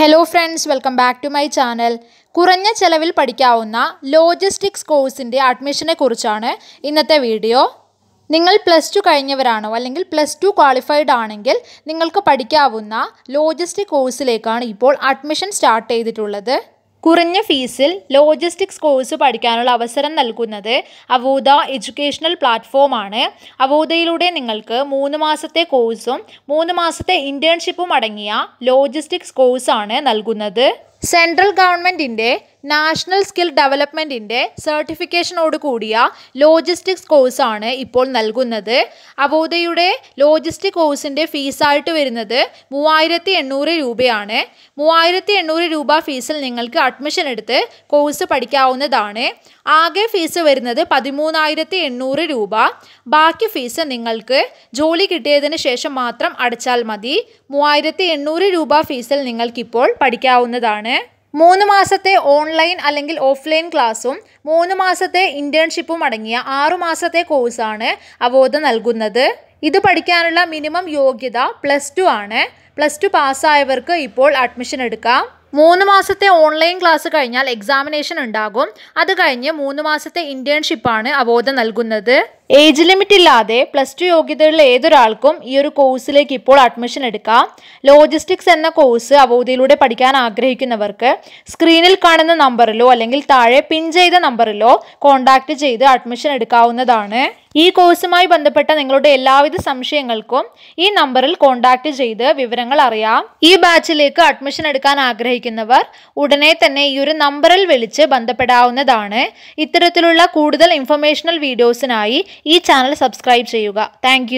hello friends welcome back to my channel കുറഞ്ഞ ചെലവിൽ പഠിക്കാവുന്ന logistics കോഴ്സിൻ്റെ അഡ്മിഷനെ കുറിച്ചാണ് ഇന്നത്തെ വീഡിയോ നിങ്ങൾ പ്ലസ് ടു കഴിഞ്ഞവരാണോ അല്ലെങ്കിൽ പ്ലസ് ടു ക്വാളിഫൈഡ് ആണെങ്കിൽ നിങ്ങൾക്ക് പഠിക്കാവുന്ന ലോജിസ്റ്റിക് കോഴ്സിലേക്കാണ് ഇപ്പോൾ അഡ്മിഷൻ സ്റ്റാർട്ട് ചെയ്തിട്ടുള്ളത് കുറഞ്ഞ ഫീസിൽ ലോജിസ്റ്റിക്സ് കോഴ്സ് പഠിക്കാനുള്ള അവസരം നൽകുന്നത് അവൂത എഡ്യൂക്കേഷണൽ പ്ലാറ്റ്ഫോമാണ് അവൂതയിലൂടെ നിങ്ങൾക്ക് മൂന്ന് മാസത്തെ കോഴ്സും മൂന്ന് മാസത്തെ ഇൻറ്റേൺഷിപ്പും അടങ്ങിയ ലോജിസ്റ്റിക്സ് കോഴ്സാണ് നൽകുന്നത് സെൻട്രൽ ഗവൺമെൻറ്റിൻ്റെ നാഷണൽ സ്കിൽ ഡെവലപ്മെൻറ്റിൻ്റെ സർട്ടിഫിക്കേഷനോട് കൂടിയ ലോജിസ്റ്റിക്സ് കോഴ്സാണ് ഇപ്പോൾ നൽകുന്നത് അബോധയുടെ ലോജിസ്റ്റിക് കോഴ്സിൻ്റെ ഫീസായിട്ട് വരുന്നത് മൂവായിരത്തി എണ്ണൂറ് രൂപയാണ് മൂവായിരത്തി എണ്ണൂറ് രൂപ ഫീസിൽ നിങ്ങൾക്ക് അഡ്മിഷൻ എടുത്ത് കോഴ്സ് പഠിക്കാവുന്നതാണ് ആകെ ഫീസ് വരുന്നത് പതിമൂന്നായിരത്തി എണ്ണൂറ് രൂപ ബാക്കി ഫീസ് നിങ്ങൾക്ക് ജോലി കിട്ടിയതിന് ശേഷം മാത്രം അടച്ചാൽ മതി മൂവായിരത്തി എണ്ണൂറ് രൂപ ഫീസിൽ നിങ്ങൾക്കിപ്പോൾ പഠിക്കാവുന്നതാണ് മൂന്ന് മാസത്തെ ഓൺലൈൻ അല്ലെങ്കിൽ ഓഫ്ലൈൻ ക്ലാസ്സും മൂന്ന് മാസത്തെ ഇൻറ്റേൺഷിപ്പും അടങ്ങിയ ആറു മാസത്തെ കോഴ്സാണ് അവോധ നൽകുന്നത് ഇത് പഠിക്കാനുള്ള മിനിമം യോഗ്യത പ്ലസ് ടു ആണ് പ്ലസ് ടു പാസ്സായവർക്ക് ഇപ്പോൾ അഡ്മിഷൻ എടുക്കാം മൂന്ന് മാസത്തെ ഓൺലൈൻ ക്ലാസ് കഴിഞ്ഞാൽ എക്സാമിനേഷൻ ഉണ്ടാകും അത് കഴിഞ്ഞ് മൂന്ന് മാസത്തെ ഇന്റേൺഷിപ്പാണ് അവബോധം നൽകുന്നത് ഏജ് ലിമിറ്റ് ഇല്ലാതെ പ്ലസ് ടു യോഗ്യതയുള്ള ഏതൊരാൾക്കും ഈ ഒരു കോഴ്സിലേക്ക് ഇപ്പോൾ അഡ്മിഷൻ എടുക്കാം ലോജിസ്റ്റിക്സ് എന്ന കോഴ്സ് അവബോധയിലൂടെ പഠിക്കാൻ ആഗ്രഹിക്കുന്നവർക്ക് സ്ക്രീനിൽ കാണുന്ന നമ്പറിലോ അല്ലെങ്കിൽ താഴെ പിൻ ചെയ്ത നമ്പറിലോ കോൺടാക്ട് ചെയ്ത് അഡ്മിഷൻ എടുക്കാവുന്നതാണ് ഈ കോഴ്സുമായി ബന്ധപ്പെട്ട നിങ്ങളുടെ എല്ലാവിധ സംശയങ്ങൾക്കും ഈ നമ്പറിൽ കോൺടാക്റ്റ് ചെയ്ത് വിവരങ്ങൾ അറിയാം ഈ ബാച്ചിലേക്ക് അഡ്മിഷൻ എടുക്കാൻ ആഗ്രഹിക്കുന്നവർ ഉടനെ തന്നെ ഈ ഒരു നമ്പറിൽ വിളിച്ച് ബന്ധപ്പെടാവുന്നതാണ് ഇത്തരത്തിലുള്ള കൂടുതൽ ഇൻഫർമേഷണൽ വീഡിയോസിനായി ഈ ചാനൽ സബ്സ്ക്രൈബ് ചെയ്യുക താങ്ക്